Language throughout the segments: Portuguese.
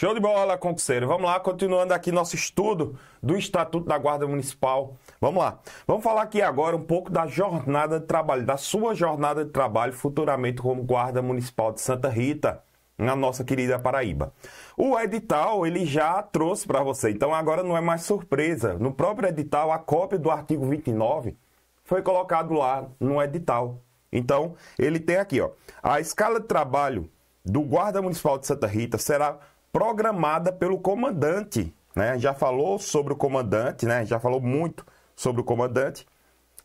Show de bola, concurseiro. Vamos lá, continuando aqui nosso estudo do Estatuto da Guarda Municipal. Vamos lá. Vamos falar aqui agora um pouco da jornada de trabalho, da sua jornada de trabalho futuramente como Guarda Municipal de Santa Rita, na nossa querida Paraíba. O edital, ele já trouxe para você, então agora não é mais surpresa. No próprio edital, a cópia do artigo 29 foi colocado lá no edital. Então, ele tem aqui, ó, a escala de trabalho do Guarda Municipal de Santa Rita será programada pelo comandante. Né? Já falou sobre o comandante, né? já falou muito sobre o comandante,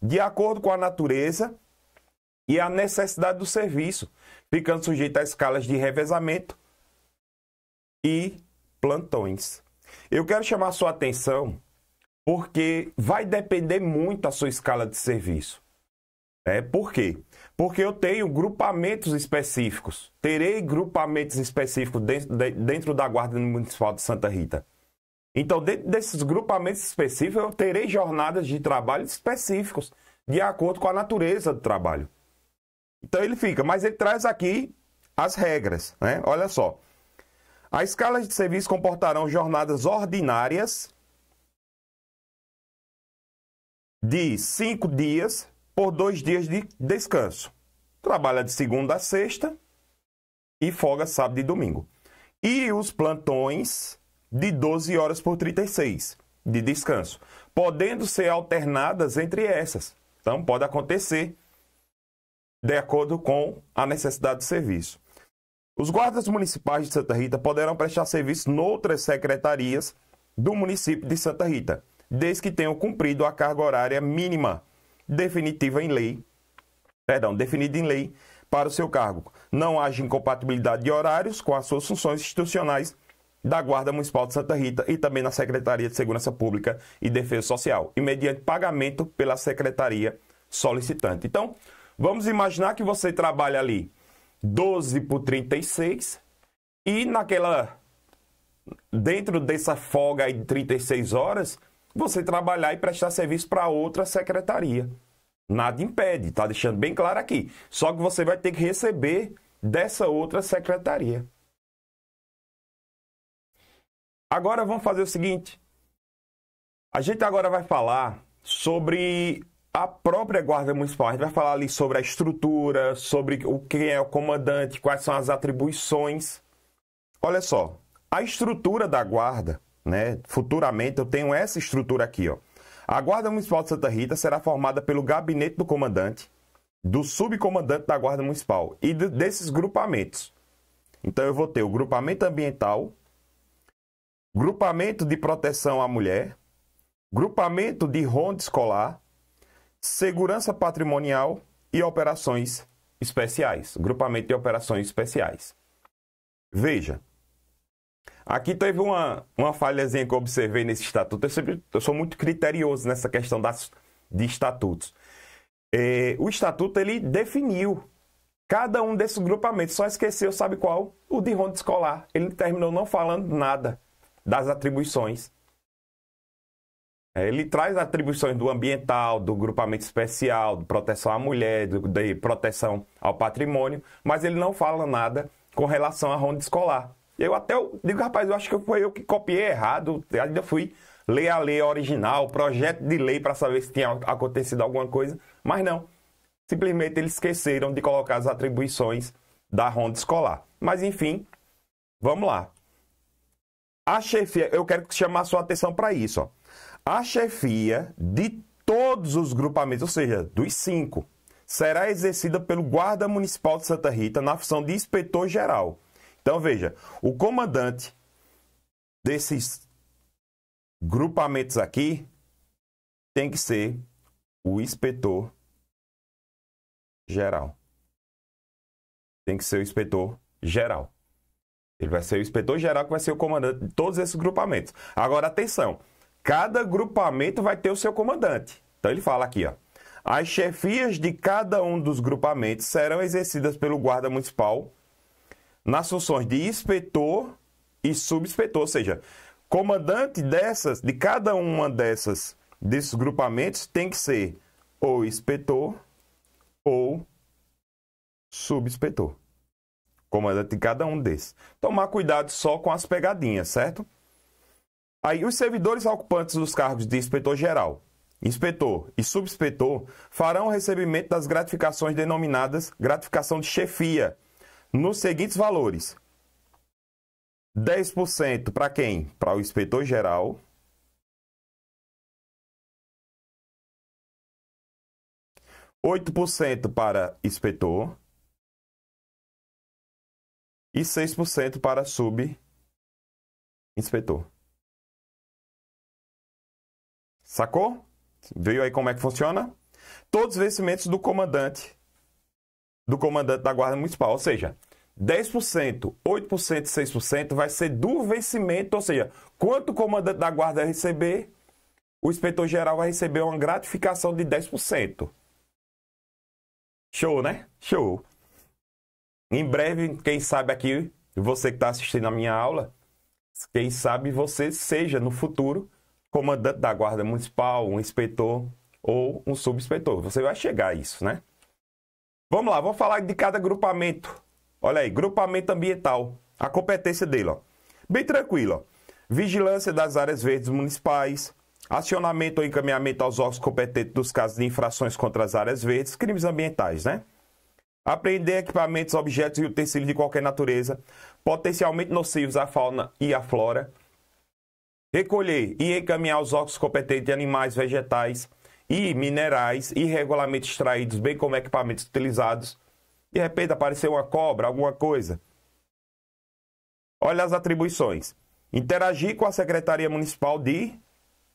de acordo com a natureza e a necessidade do serviço, ficando sujeito a escalas de revezamento e plantões. Eu quero chamar sua atenção porque vai depender muito a sua escala de serviço. É, por quê? Porque eu tenho grupamentos específicos. Terei grupamentos específicos dentro, de, dentro da Guarda Municipal de Santa Rita. Então, dentro desses grupamentos específicos, eu terei jornadas de trabalho específicos, de acordo com a natureza do trabalho. Então, ele fica, mas ele traz aqui as regras, né? Olha só. As escalas de serviço comportarão jornadas ordinárias de cinco dias por dois dias de descanso. Trabalha de segunda a sexta e folga sábado e domingo. E os plantões de 12 horas por 36 de descanso, podendo ser alternadas entre essas. Então, pode acontecer de acordo com a necessidade do serviço. Os guardas municipais de Santa Rita poderão prestar serviço noutras secretarias do município de Santa Rita, desde que tenham cumprido a carga horária mínima definitiva em lei, perdão, definida em lei para o seu cargo. Não haja incompatibilidade de horários com as suas funções institucionais da Guarda Municipal de Santa Rita e também na Secretaria de Segurança Pública e Defesa Social, e mediante pagamento pela secretaria solicitante. Então, vamos imaginar que você trabalha ali 12 por 36 e naquela dentro dessa folga de 36 horas, você trabalhar e prestar serviço para outra secretaria. Nada impede, está deixando bem claro aqui. Só que você vai ter que receber dessa outra secretaria. Agora vamos fazer o seguinte. A gente agora vai falar sobre a própria Guarda Municipal. A gente vai falar ali sobre a estrutura, sobre o que é o comandante, quais são as atribuições. Olha só, a estrutura da Guarda né? Futuramente eu tenho essa estrutura aqui, ó. A Guarda Municipal de Santa Rita será formada pelo gabinete do comandante, do subcomandante da Guarda Municipal e de, desses grupamentos. Então eu vou ter o grupamento ambiental, grupamento de proteção à mulher, grupamento de ronda escolar, segurança patrimonial e operações especiais, grupamento de operações especiais. Veja, Aqui teve uma, uma falhazinha que eu observei nesse estatuto. Eu, sempre, eu sou muito criterioso nessa questão das, de estatutos. É, o estatuto ele definiu cada um desses grupamentos, só esqueceu, sabe qual? O de ronda escolar. Ele terminou não falando nada das atribuições. É, ele traz atribuições do ambiental, do grupamento especial, de proteção à mulher, do, de proteção ao patrimônio, mas ele não fala nada com relação à ronda escolar. Eu até digo, rapaz, eu acho que foi eu que copiei errado. Eu ainda fui ler a lei original, projeto de lei para saber se tinha acontecido alguma coisa, mas não. Simplesmente eles esqueceram de colocar as atribuições da ronda escolar. Mas enfim, vamos lá. A chefia, eu quero chamar sua atenção para isso. Ó. A chefia de todos os grupamentos, ou seja, dos cinco, será exercida pelo guarda municipal de Santa Rita na função de inspetor geral então veja, o comandante desses grupamentos aqui tem que ser o inspetor geral. Tem que ser o inspetor geral. Ele vai ser o inspetor geral que vai ser o comandante de todos esses grupamentos. Agora atenção, cada grupamento vai ter o seu comandante. Então ele fala aqui, ó. As chefias de cada um dos grupamentos serão exercidas pelo guarda municipal nas funções de inspetor e subinspetor, ou seja, comandante dessas, de cada uma dessas desses grupamentos tem que ser ou inspetor ou subinspetor. Comandante de cada um desses. Tomar cuidado só com as pegadinhas, certo? Aí os servidores ocupantes dos cargos de inspetor geral, inspetor e subinspetor farão o recebimento das gratificações denominadas gratificação de chefia nos seguintes valores: 10% para quem? Para o inspetor geral. Oito por cento para inspetor e seis por cento para sub-inspetor. Sacou? Veio aí como é que funciona? Todos os vencimentos do comandante do comandante da Guarda Municipal. Ou seja, 10%, 8% 6% vai ser do vencimento. Ou seja, quanto o comandante da Guarda receber, o inspetor-geral vai receber uma gratificação de 10%. Show, né? Show. Em breve, quem sabe aqui, você que está assistindo a minha aula, quem sabe você seja no futuro comandante da Guarda Municipal, um inspetor ou um subinspetor. Você vai chegar a isso, né? Vamos lá, vou falar de cada grupamento. Olha aí, grupamento ambiental, a competência dele, ó. Bem tranquilo, ó. Vigilância das áreas verdes municipais, acionamento ou encaminhamento aos órgãos competentes dos casos de infrações contra as áreas verdes, crimes ambientais, né? Apreender equipamentos, objetos e utensílios de qualquer natureza, potencialmente nocivos à fauna e à flora. Recolher e encaminhar aos órgãos competentes de animais, vegetais, e minerais irregularmente extraídos, bem como equipamentos utilizados. De repente apareceu uma cobra, alguma coisa. Olha as atribuições. Interagir com a Secretaria Municipal de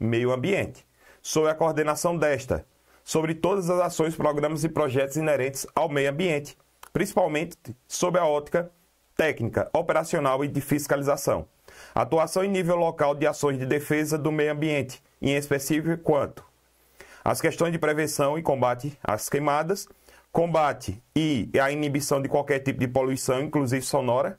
Meio Ambiente, sobre a coordenação desta, sobre todas as ações, programas e projetos inerentes ao meio ambiente, principalmente sob a ótica técnica, operacional e de fiscalização. Atuação em nível local de ações de defesa do meio ambiente, em específico quanto as questões de prevenção e combate às queimadas, combate e a inibição de qualquer tipo de poluição, inclusive sonora,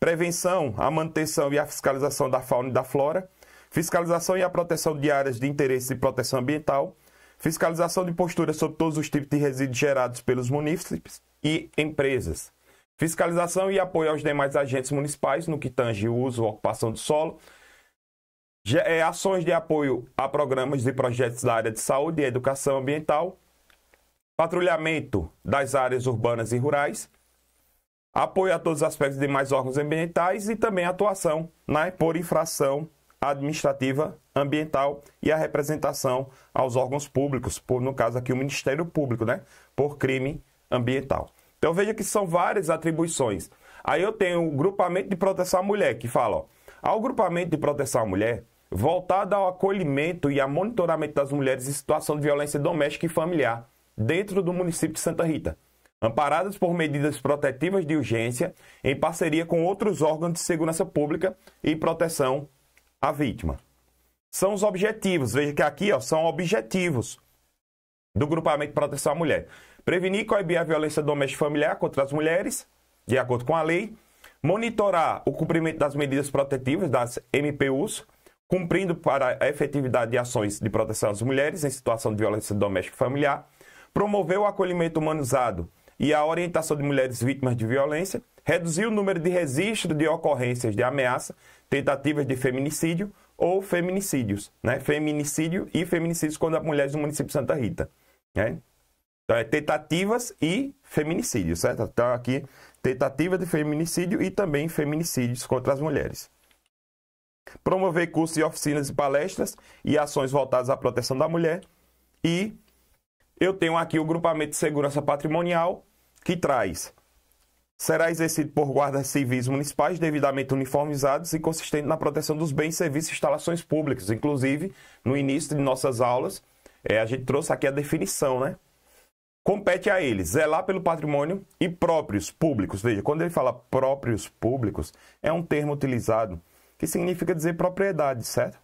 prevenção, a manutenção e a fiscalização da fauna e da flora, fiscalização e a proteção de áreas de interesse e proteção ambiental, fiscalização de posturas sobre todos os tipos de resíduos gerados pelos munícipes e empresas. Fiscalização e apoio aos demais agentes municipais no que tange o uso ou ocupação do solo, é, ações de apoio a programas e projetos da área de saúde e educação ambiental, patrulhamento das áreas urbanas e rurais, apoio a todos os aspectos de demais órgãos ambientais e também atuação né, por infração administrativa ambiental e a representação aos órgãos públicos, por, no caso aqui o Ministério Público, né, por crime ambiental. Então veja que são várias atribuições. Aí eu tenho o grupamento de proteção à mulher, que fala, ó, ao grupamento de proteção à mulher, voltado ao acolhimento e a monitoramento das mulheres em situação de violência doméstica e familiar dentro do município de Santa Rita, amparadas por medidas protetivas de urgência em parceria com outros órgãos de segurança pública e proteção à vítima. São os objetivos, veja que aqui ó, são objetivos do grupamento de proteção à mulher. Prevenir e coibir a violência doméstica e familiar contra as mulheres, de acordo com a lei, monitorar o cumprimento das medidas protetivas, das MPUs, cumprindo para a efetividade de ações de proteção às mulheres em situação de violência doméstica e familiar, promover o acolhimento humanizado e a orientação de mulheres vítimas de violência, reduzir o número de registro de ocorrências de ameaça, tentativas de feminicídio ou feminicídios, né? Feminicídio e feminicídios contra mulheres no município de Santa Rita, né? Então, é tentativas e feminicídios, certo? Então, aqui tentativa de feminicídio e também feminicídios contra as mulheres. Promover cursos e oficinas e palestras e ações voltadas à proteção da mulher. E eu tenho aqui o grupamento de segurança patrimonial que traz será exercido por guardas civis municipais devidamente uniformizados e consistente na proteção dos bens, serviços e instalações públicas. Inclusive, no início de nossas aulas, é, a gente trouxe aqui a definição, né? compete a ele zelar pelo patrimônio e próprios públicos. Veja, quando ele fala próprios públicos, é um termo utilizado que significa dizer propriedade, certo?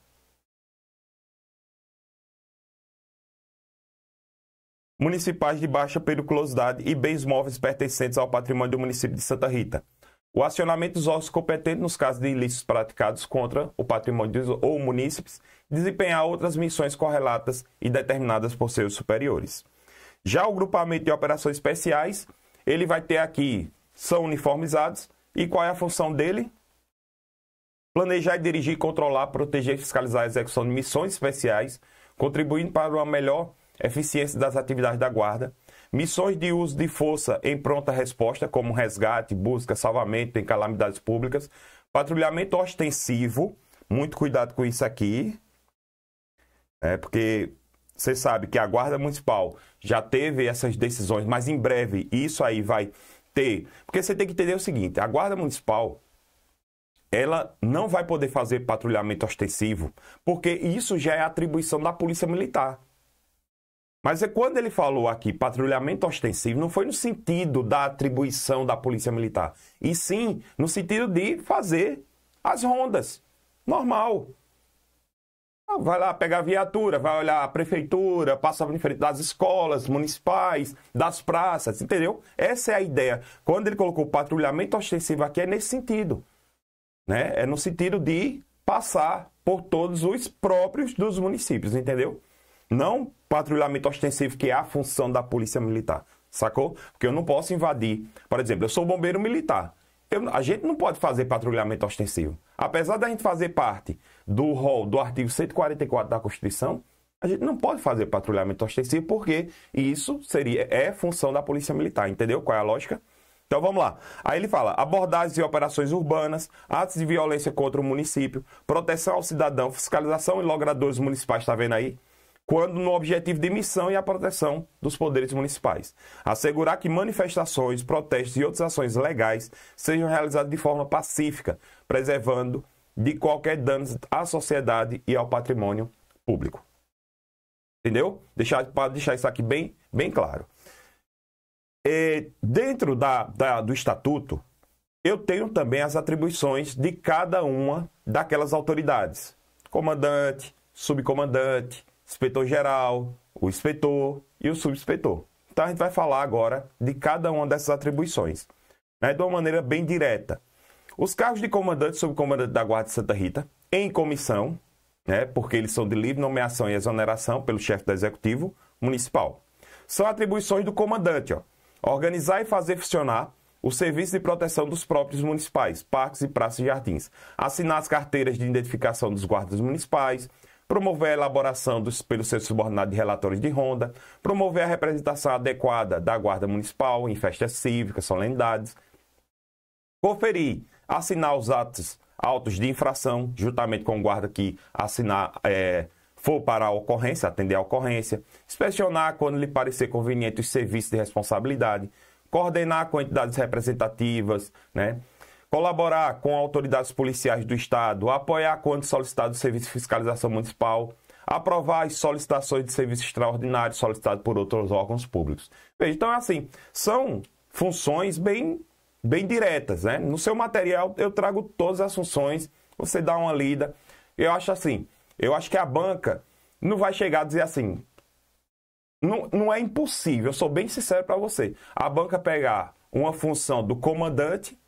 Municipais de baixa periculosidade e bens móveis pertencentes ao patrimônio do município de Santa Rita. O acionamento dos órgãos competentes nos casos de ilícitos praticados contra o patrimônio ou munícipes, desempenhar outras missões correlatas e determinadas por seus superiores. Já o grupamento de operações especiais, ele vai ter aqui, são uniformizados, e qual é a função dele? Planejar, dirigir, controlar, proteger e fiscalizar a execução de missões especiais, contribuindo para uma melhor eficiência das atividades da Guarda. Missões de uso de força em pronta resposta, como resgate, busca, salvamento em calamidades públicas. Patrulhamento ostensivo, muito cuidado com isso aqui, é porque você sabe que a Guarda Municipal já teve essas decisões, mas em breve isso aí vai ter. Porque você tem que entender o seguinte: a Guarda Municipal ela não vai poder fazer patrulhamento ostensivo, porque isso já é atribuição da Polícia Militar. Mas é quando ele falou aqui patrulhamento ostensivo, não foi no sentido da atribuição da Polícia Militar, e sim no sentido de fazer as rondas. Normal. Vai lá pegar a viatura, vai olhar a prefeitura, passa em frente das escolas municipais, das praças, entendeu? Essa é a ideia. Quando ele colocou patrulhamento ostensivo aqui, é nesse sentido. Né? É no sentido de passar por todos os próprios dos municípios, entendeu? Não patrulhamento ostensivo, que é a função da polícia militar, sacou? Porque eu não posso invadir. Por exemplo, eu sou bombeiro militar. Eu, a gente não pode fazer patrulhamento ostensivo. Apesar da gente fazer parte do rol do artigo 144 da Constituição, a gente não pode fazer patrulhamento ostensivo porque isso seria é função da Polícia Militar, entendeu? Qual é a lógica? Então vamos lá. Aí ele fala: abordagens e operações urbanas, atos de violência contra o município, proteção ao cidadão, fiscalização e logradores municipais, está vendo aí? Quando no objetivo de missão e a proteção dos poderes municipais. Assegurar que manifestações, protestos e outras ações legais sejam realizadas de forma pacífica, preservando de qualquer dano à sociedade e ao patrimônio público. Entendeu? Deixar, para deixar isso aqui bem, bem claro. E dentro da, da, do estatuto, eu tenho também as atribuições de cada uma daquelas autoridades: comandante, subcomandante, inspetor-geral, o inspetor e o subinspetor. Então a gente vai falar agora de cada uma dessas atribuições, né, de uma maneira bem direta. Os cargos de comandante sob comandante da Guarda de Santa Rita, em comissão, né, porque eles são de livre nomeação e exoneração pelo chefe do Executivo Municipal. São atribuições do comandante, ó, organizar e fazer funcionar o serviço de proteção dos próprios municipais, parques e praças e jardins, assinar as carteiras de identificação dos guardas municipais, promover a elaboração dos, pelo seu subordinado de relatórios de ronda, promover a representação adequada da Guarda Municipal em festas cívicas, solenidades, conferir assinar os atos, autos de infração, juntamente com o guarda que assinar, é, for para a ocorrência, atender a ocorrência, inspecionar quando lhe parecer conveniente os serviços de responsabilidade, coordenar com entidades representativas, né? colaborar com autoridades policiais do Estado, apoiar quando solicitado o serviço de fiscalização municipal, aprovar as solicitações de serviço extraordinário solicitado por outros órgãos públicos. Então, é assim, são funções bem bem diretas, né? No seu material eu trago todas as funções, você dá uma lida. Eu acho assim, eu acho que a banca não vai chegar a dizer assim, não, não é impossível, eu sou bem sincero para você. A banca pegar uma função do comandante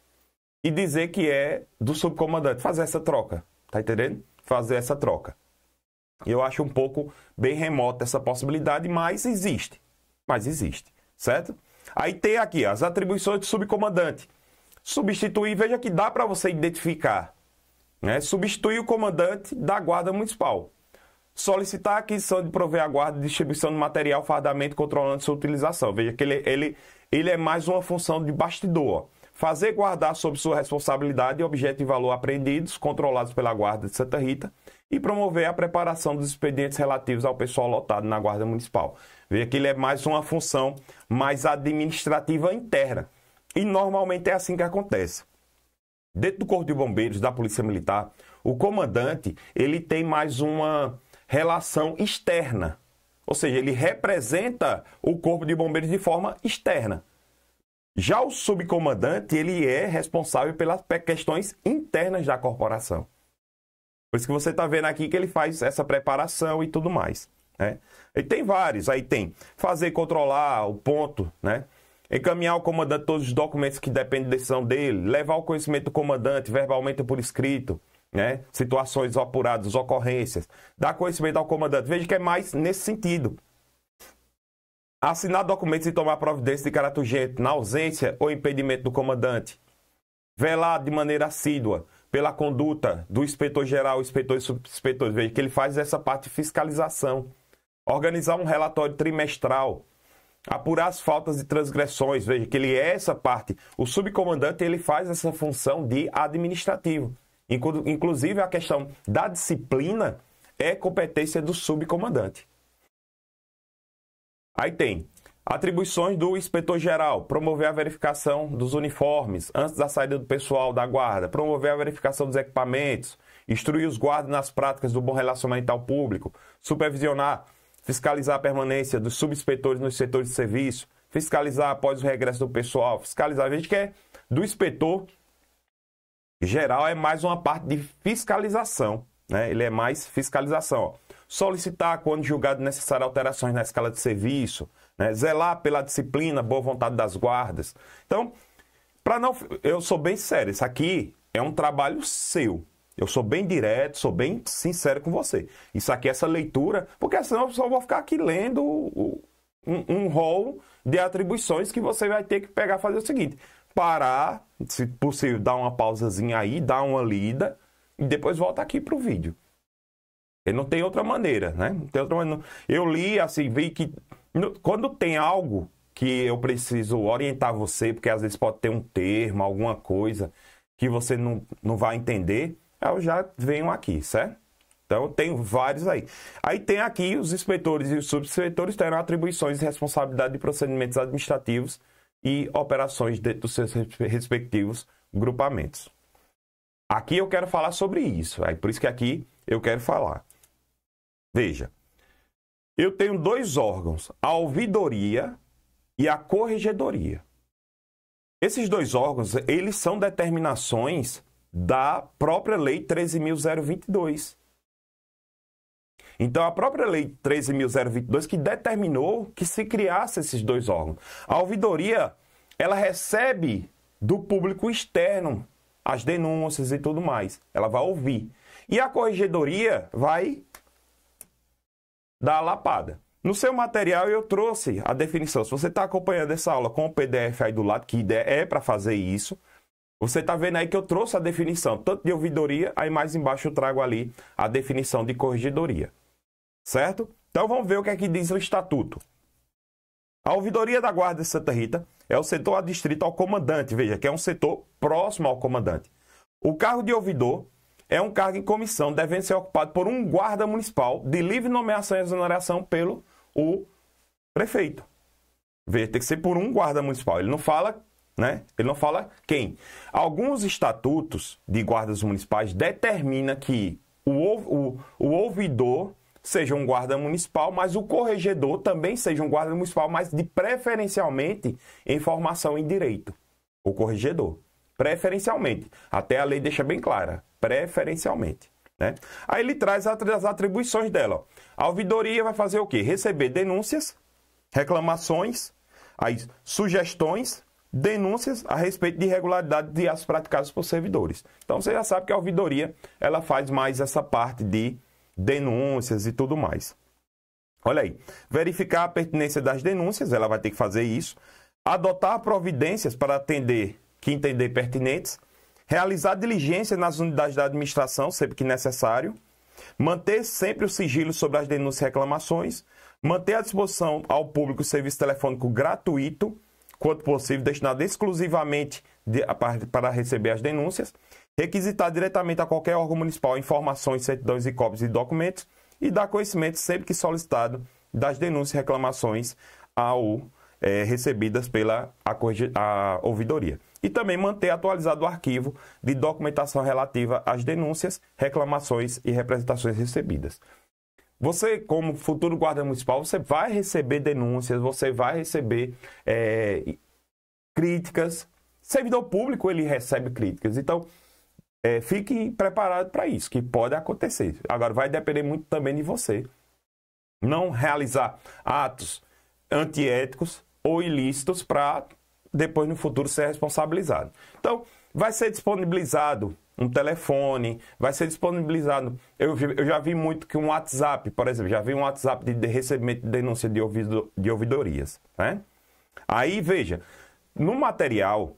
e dizer que é do subcomandante, fazer essa troca, tá entendendo? Fazer essa troca. Eu acho um pouco bem remota essa possibilidade, mas existe. Mas existe, certo? Aí tem aqui as atribuições de subcomandante. Substituir, veja que dá para você identificar. Né? Substituir o comandante da Guarda Municipal. Solicitar a aquisição de prover a guarda, distribuição de material, fardamento, controlando sua utilização. Veja que ele, ele, ele é mais uma função de bastidor fazer guardar sob sua responsabilidade objeto e valor apreendidos, controlados pela Guarda de Santa Rita, e promover a preparação dos expedientes relativos ao pessoal lotado na Guarda Municipal. Veja que ele é mais uma função mais administrativa interna. E normalmente é assim que acontece. Dentro do Corpo de Bombeiros, da Polícia Militar, o comandante ele tem mais uma relação externa. Ou seja, ele representa o Corpo de Bombeiros de forma externa. Já o subcomandante, ele é responsável pelas questões internas da corporação. Por isso que você está vendo aqui que ele faz essa preparação e tudo mais. Né? E tem vários, aí tem fazer controlar o ponto, né? encaminhar o comandante todos os documentos que dependem da decisão dele, levar o conhecimento do comandante verbalmente ou por escrito, né? situações apuradas, ocorrências, dar conhecimento ao comandante. Veja que é mais nesse sentido. Assinar documentos e tomar providência de caráter urgente, na ausência ou impedimento do comandante. Velar de maneira assídua pela conduta do inspetor-geral, inspetor e subinspetor. Veja que ele faz essa parte de fiscalização organizar um relatório trimestral, apurar as faltas e transgressões. Veja que ele é essa parte. O subcomandante ele faz essa função de administrativo. Inclusive a questão da disciplina é competência do subcomandante. Aí tem atribuições do inspetor-geral: promover a verificação dos uniformes antes da saída do pessoal da guarda, promover a verificação dos equipamentos, instruir os guardas nas práticas do bom relacionamento ao público, supervisionar fiscalizar a permanência dos subinspetores nos setores de serviço, fiscalizar após o regresso do pessoal, fiscalizar. A gente quer do inspetor geral é mais uma parte de fiscalização, né? Ele é mais fiscalização. Ó. Solicitar quando julgado necessário alterações na escala de serviço, né? zelar pela disciplina, boa vontade das guardas. Então, para não, eu sou bem sério. Isso aqui é um trabalho seu. Eu sou bem direto, sou bem sincero com você. Isso aqui, essa leitura, porque senão eu só vou ficar aqui lendo um, um rol de atribuições que você vai ter que pegar fazer o seguinte: parar, se possível, dar uma pausazinha aí, dar uma lida e depois volta aqui para o vídeo. E não tem outra maneira, né? Não tem outra maneira. Eu li assim, vi que quando tem algo que eu preciso orientar você, porque às vezes pode ter um termo, alguma coisa que você não, não vai entender, eu já venho aqui, certo? Então, tem vários aí. Aí tem aqui os inspetores e os subinspetores terão atribuições e responsabilidade de procedimentos administrativos e operações dentro dos seus respectivos grupamentos. Aqui eu quero falar sobre isso, é por isso que aqui eu quero falar. Veja, eu tenho dois órgãos, a ouvidoria e a corregedoria. Esses dois órgãos, eles são determinações da própria Lei 13.022. Então, a própria Lei 13.022 que determinou que se criasse esses dois órgãos. A ouvidoria, ela recebe do público externo as denúncias e tudo mais. Ela vai ouvir. E a corregedoria vai dar a lapada. No seu material eu trouxe a definição. Se você está acompanhando essa aula com o PDF aí do lado, que é para fazer isso, você está vendo aí que eu trouxe a definição tanto de ouvidoria, aí mais embaixo eu trago ali a definição de corrigidoria. Certo? Então vamos ver o que é que diz o estatuto. A ouvidoria da Guarda de Santa Rita é o setor adstrito ao comandante, veja, que é um setor próximo ao comandante. O cargo de ouvidor é um cargo em comissão, devendo ser ocupado por um guarda municipal de livre nomeação e exoneração pelo o prefeito. Veja, tem que ser por um guarda municipal. Ele não fala né? Ele não fala quem. Alguns estatutos de guardas municipais determina que o, o, o ouvidor seja um guarda municipal, mas o corregedor também seja um guarda municipal, mas de preferencialmente em formação em direito. O corregedor. Preferencialmente. Até a lei deixa bem clara. Preferencialmente. Né? Aí ele traz as atribuições dela. A ouvidoria vai fazer o quê? Receber denúncias, reclamações, aí sugestões denúncias a respeito de irregularidades de atos praticados por servidores. Então você já sabe que a ouvidoria ela faz mais essa parte de denúncias e tudo mais. Olha aí, verificar a pertinência das denúncias, ela vai ter que fazer isso, adotar providências para atender que entender pertinentes, realizar diligência nas unidades da administração, sempre que necessário, manter sempre o sigilo sobre as denúncias e reclamações, manter à disposição ao público o serviço telefônico gratuito quanto possível, destinado exclusivamente de, para receber as denúncias, requisitar diretamente a qualquer órgão municipal informações, certidões e cópias de documentos e dar conhecimento, sempre que solicitado, das denúncias e reclamações ao, é, recebidas pela a, a ouvidoria. E também manter atualizado o arquivo de documentação relativa às denúncias, reclamações e representações recebidas. Você, como futuro guarda municipal, você vai receber denúncias, você vai receber é, críticas. Servidor público, ele recebe críticas. Então, é, fique preparado para isso, que pode acontecer. Agora, vai depender muito também de você. Não realizar atos antiéticos ou ilícitos para depois, no futuro, ser responsabilizado. Então, vai ser disponibilizado um telefone, vai ser disponibilizado. Eu, eu, já vi muito que um WhatsApp, por exemplo, já vi um WhatsApp de, de recebimento de denúncia de, ouvido, de ouvidorias. Né? Aí, veja, no material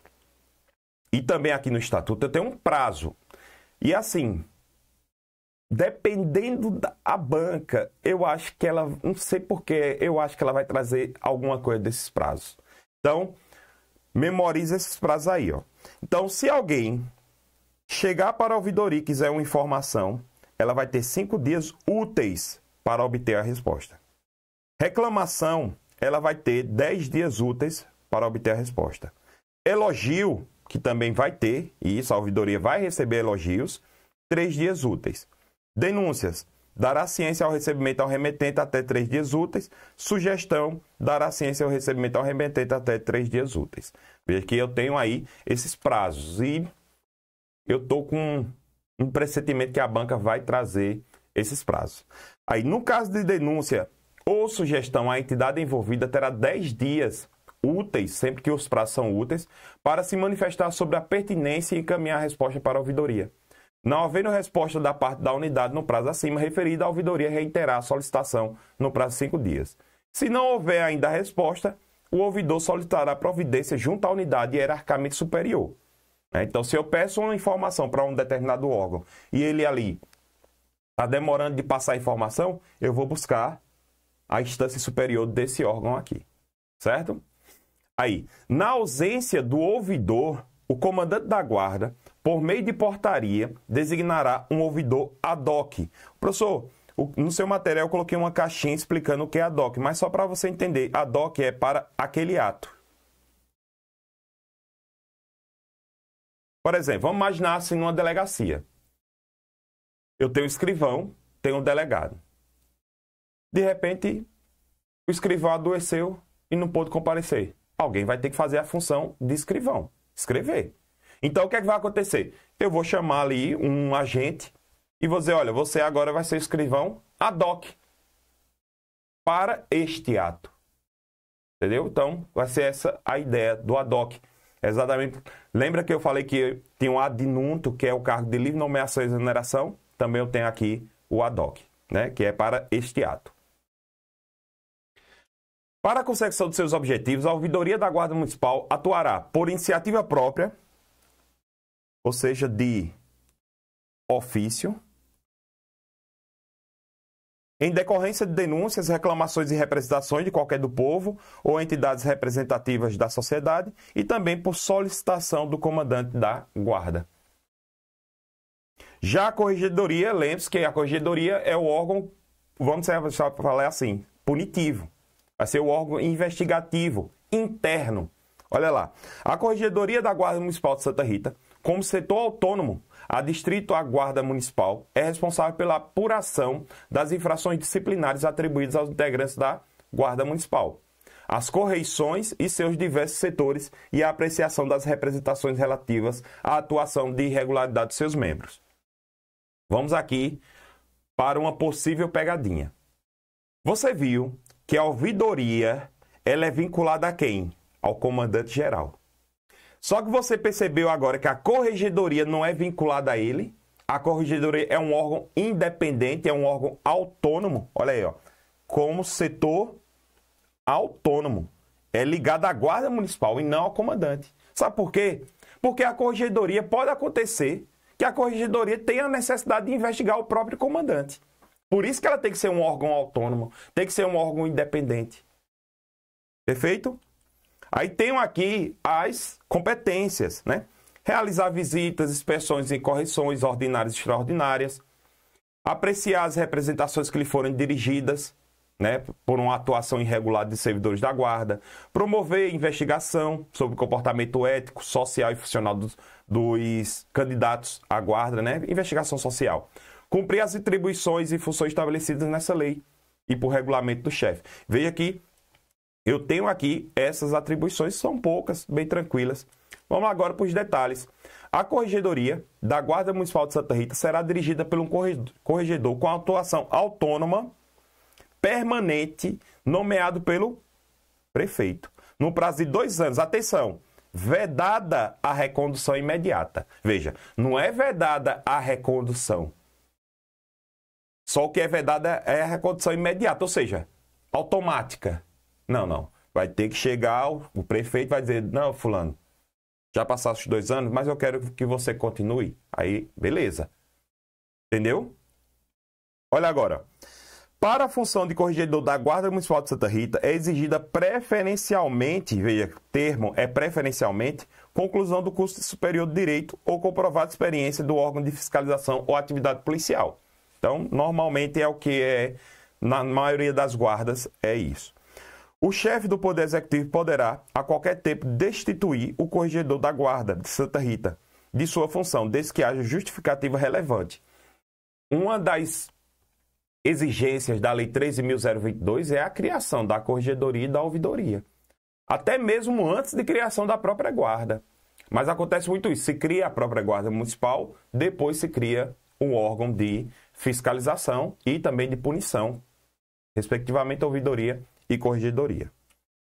e também aqui no estatuto, eu tenho um prazo. E assim, dependendo da banca, eu acho que ela, não sei porquê, eu acho que ela vai trazer alguma coisa desses prazos. Então, Memoriza esses prazos aí, ó. Então, se alguém chegar para a ouvidoria e quiser uma informação, ela vai ter cinco dias úteis para obter a resposta. Reclamação, ela vai ter dez dias úteis para obter a resposta. Elogio, que também vai ter, e isso a ouvidoria vai receber elogios, três dias úteis. Denúncias, dará ciência ao recebimento ao remetente até três dias úteis. Sugestão, dará ciência ao recebimento ao remetente até três dias úteis. Veja que eu tenho aí esses prazos e eu estou com um pressentimento que a banca vai trazer esses prazos. Aí, no caso de denúncia ou sugestão, a entidade envolvida terá 10 dias úteis, sempre que os prazos são úteis, para se manifestar sobre a pertinência e encaminhar a resposta para a ouvidoria. Não havendo resposta da parte da unidade no prazo acima referida, a ouvidoria reiterá a solicitação no prazo de cinco dias. Se não houver ainda resposta, o ouvidor solicitará providência junto à unidade hierarquicamente superior. Né? Então, se eu peço uma informação para um determinado órgão e ele ali está demorando de passar a informação, eu vou buscar a instância superior desse órgão aqui. Certo? Aí, na ausência do ouvidor, o comandante da guarda por meio de portaria, designará um ouvidor ad hoc. Professor, no seu material eu coloquei uma caixinha explicando o que é ad hoc, mas só para você entender, ad hoc é para aquele ato. Por exemplo, vamos imaginar assim numa delegacia. Eu tenho um escrivão, tenho um delegado. De repente, o escrivão adoeceu e não pôde comparecer. Alguém vai ter que fazer a função de escrivão, escrever. Então o que é que vai acontecer? Eu vou chamar ali um agente e vou dizer, olha, você agora vai ser escrivão ad hoc para este ato. Entendeu? Então vai ser essa a ideia do ad hoc. Exatamente. Lembra que eu falei que tem um adnunto, que é o cargo de livre nomeação e exoneração? Também eu tenho aqui o ad hoc, né? que é para este ato. Para a consecução de seus objetivos, a ouvidoria da Guarda Municipal atuará por iniciativa própria ou seja, de ofício, em decorrência de denúncias, reclamações e representações de qualquer do povo ou entidades representativas da sociedade e também por solicitação do comandante da guarda. Já a corregedoria, lembre-se que a corregedoria é o órgão, vamos falar assim, punitivo. Vai ser o órgão investigativo interno. Olha lá. A corregedoria da Guarda Municipal de Santa Rita como setor autônomo, a Distrito à Guarda Municipal é responsável pela apuração das infrações disciplinares atribuídas aos integrantes da Guarda Municipal, as correições e seus diversos setores e a apreciação das representações relativas à atuação de irregularidade de seus membros. Vamos aqui para uma possível pegadinha. Você viu que a ouvidoria ela é vinculada a quem? Ao comandante geral. Só que você percebeu agora que a corregedoria não é vinculada a ele. A corregedoria é um órgão independente, é um órgão autônomo. Olha aí, ó. Como setor autônomo. É ligado à guarda municipal e não ao comandante. Sabe por quê? Porque a corregedoria pode acontecer que a corregedoria tenha a necessidade de investigar o próprio comandante. Por isso que ela tem que ser um órgão autônomo, tem que ser um órgão independente. Perfeito? Aí tem aqui as competências, né? Realizar visitas, inspeções e correções ordinárias e extraordinárias, apreciar as representações que lhe forem dirigidas, né, por uma atuação irregular de servidores da guarda, promover investigação sobre comportamento ético, social e funcional dos, dos candidatos à guarda, né, investigação social, cumprir as atribuições e funções estabelecidas nessa lei e por regulamento do chefe. Veja que eu tenho aqui essas atribuições, são poucas, bem tranquilas. Vamos agora para os detalhes. A corregedoria da Guarda Municipal de Santa Rita será dirigida por um corregedor com atuação autônoma, permanente, nomeado pelo prefeito. No prazo de dois anos, atenção, vedada a recondução imediata. Veja, não é vedada a recondução. Só o que é vedada é a recondução imediata, ou seja, automática. Não, não. Vai ter que chegar, o prefeito vai dizer, não, fulano, já passaste os dois anos, mas eu quero que você continue. Aí, beleza. Entendeu? Olha agora. Para a função de corregedor da Guarda Municipal de Santa Rita, é exigida preferencialmente, veja, termo é preferencialmente, conclusão do curso superior de Direito ou comprovada experiência do órgão de fiscalização ou atividade policial. Então, normalmente é o que é, na maioria das guardas, é isso. O chefe do Poder Executivo poderá, a qualquer tempo, destituir o corregedor da Guarda de Santa Rita de sua função, desde que haja justificativa relevante. Uma das exigências da Lei 13.022 é a criação da corregedoria e da ouvidoria, até mesmo antes de criação da própria Guarda. Mas acontece muito isso: se cria a própria Guarda Municipal, depois se cria um órgão de fiscalização e também de punição, respectivamente, ouvidoria e corregedoria.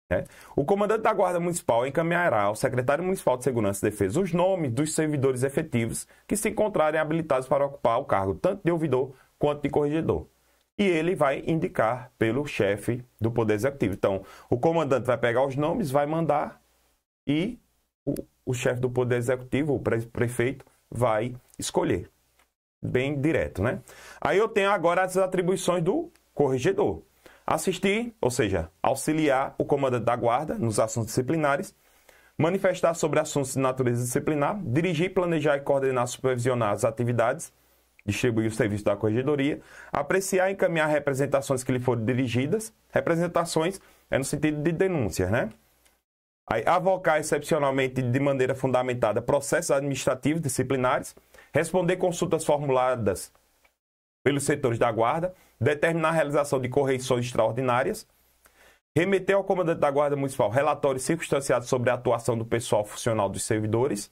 Né? O comandante da Guarda Municipal encaminhará ao secretário municipal de Segurança e Defesa os nomes dos servidores efetivos que se encontrarem habilitados para ocupar o cargo tanto de ouvidor quanto de corregedor. E ele vai indicar pelo chefe do Poder Executivo. Então, o comandante vai pegar os nomes, vai mandar e o, o chefe do Poder Executivo, o prefeito, vai escolher. Bem direto, né? Aí eu tenho agora as atribuições do corregedor. Assistir, ou seja, auxiliar o comandante da guarda nos assuntos disciplinares. Manifestar sobre assuntos de natureza disciplinar. Dirigir, planejar e coordenar, supervisionar as atividades. Distribuir o serviço da corregedoria. Apreciar e encaminhar representações que lhe forem dirigidas. Representações é no sentido de denúncias, né? Aí, avocar excepcionalmente de maneira fundamentada processos administrativos disciplinares, responder consultas formuladas pelos setores da Guarda, determinar a realização de correções extraordinárias, remeter ao comandante da Guarda Municipal relatórios circunstanciados sobre a atuação do pessoal funcional dos servidores,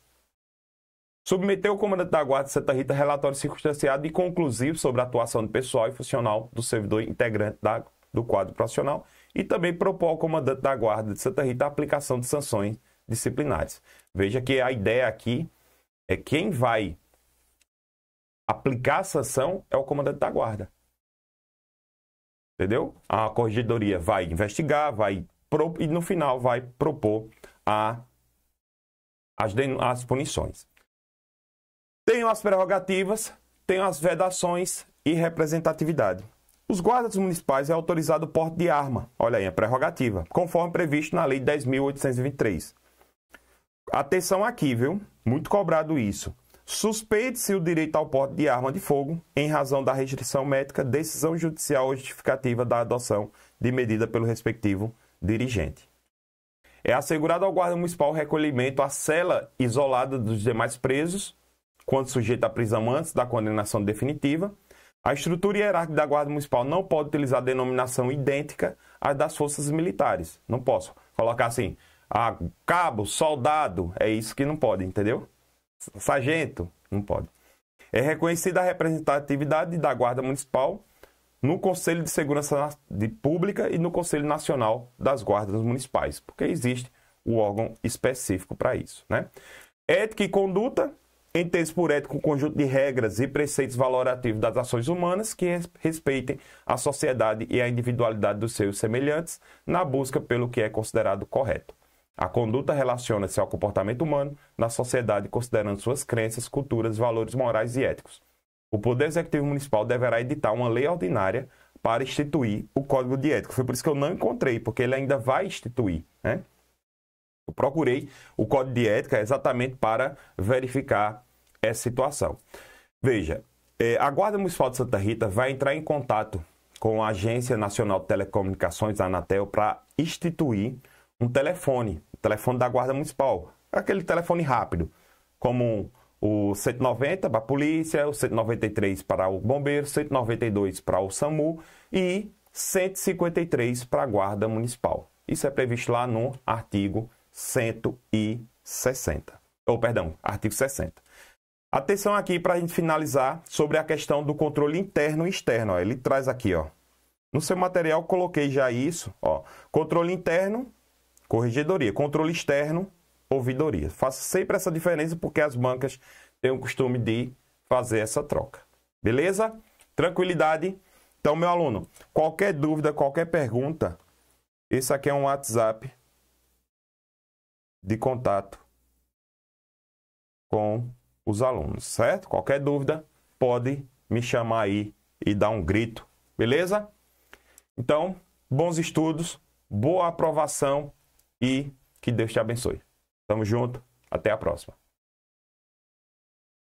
submeter ao comandante da Guarda de Santa Rita relatórios circunstanciados e conclusivos sobre a atuação do pessoal e funcional do servidor integrante da, do quadro profissional e também propor ao comandante da Guarda de Santa Rita a aplicação de sanções disciplinares. Veja que a ideia aqui é quem vai aplicar a sanção é o comandante da guarda. Entendeu? A corregedoria vai investigar, vai pro... e no final vai propor a... as, den... as punições. Tenho as prerrogativas, tenho as vedações e representatividade. Os guardas municipais é autorizado o porte de arma, olha aí, a prerrogativa, conforme previsto na Lei 10.823. Atenção aqui, viu? Muito cobrado isso. Suspeite-se o direito ao porte de arma de fogo em razão da restrição médica, decisão judicial ou justificativa da adoção de medida pelo respectivo dirigente. É assegurado ao guarda municipal o recolhimento à cela isolada dos demais presos, quando sujeito à prisão antes da condenação definitiva. A estrutura hierárquica da guarda municipal não pode utilizar denominação idêntica à das forças militares. Não posso colocar assim, ah, cabo, soldado, é isso que não pode, entendeu? sargento, não pode. É reconhecida a representatividade da Guarda Municipal no Conselho de Segurança de Pública e no Conselho Nacional das Guardas Municipais, porque existe o órgão específico para isso. Né? Ética e conduta, entende por ética um conjunto de regras e preceitos valorativos das ações humanas que respeitem a sociedade e a individualidade dos seus semelhantes na busca pelo que é considerado correto. A conduta relaciona-se ao comportamento humano na sociedade considerando suas crenças, culturas, valores morais e éticos. O Poder Executivo Municipal deverá editar uma lei ordinária para instituir o Código de Ética. Foi por isso que eu não encontrei, porque ele ainda vai instituir, né? Eu procurei o Código de Ética exatamente para verificar essa situação. Veja, é, a Guarda Municipal de Santa Rita vai entrar em contato com a Agência Nacional de Telecomunicações, a Anatel, para instituir um telefone, telefone da Guarda Municipal, aquele telefone rápido, como o 190 para a polícia, o 193 para o bombeiro, 192 para o SAMU e 153 para a Guarda Municipal. Isso é previsto lá no artigo 160. Ou, perdão, artigo 60. Atenção aqui para a gente finalizar sobre a questão do controle interno e externo. Ó. Ele traz aqui, ó. No seu material coloquei já isso, ó. Controle interno Corregedoria, controle externo, ouvidoria. Faça sempre essa diferença porque as bancas têm o costume de fazer essa troca. Beleza? Tranquilidade? Então, meu aluno, qualquer dúvida, qualquer pergunta, esse aqui é um WhatsApp de contato com os alunos, certo? Qualquer dúvida, pode me chamar aí e dar um grito, beleza? Então, bons estudos, boa aprovação e que Deus te abençoe. Tamo junto, até a próxima.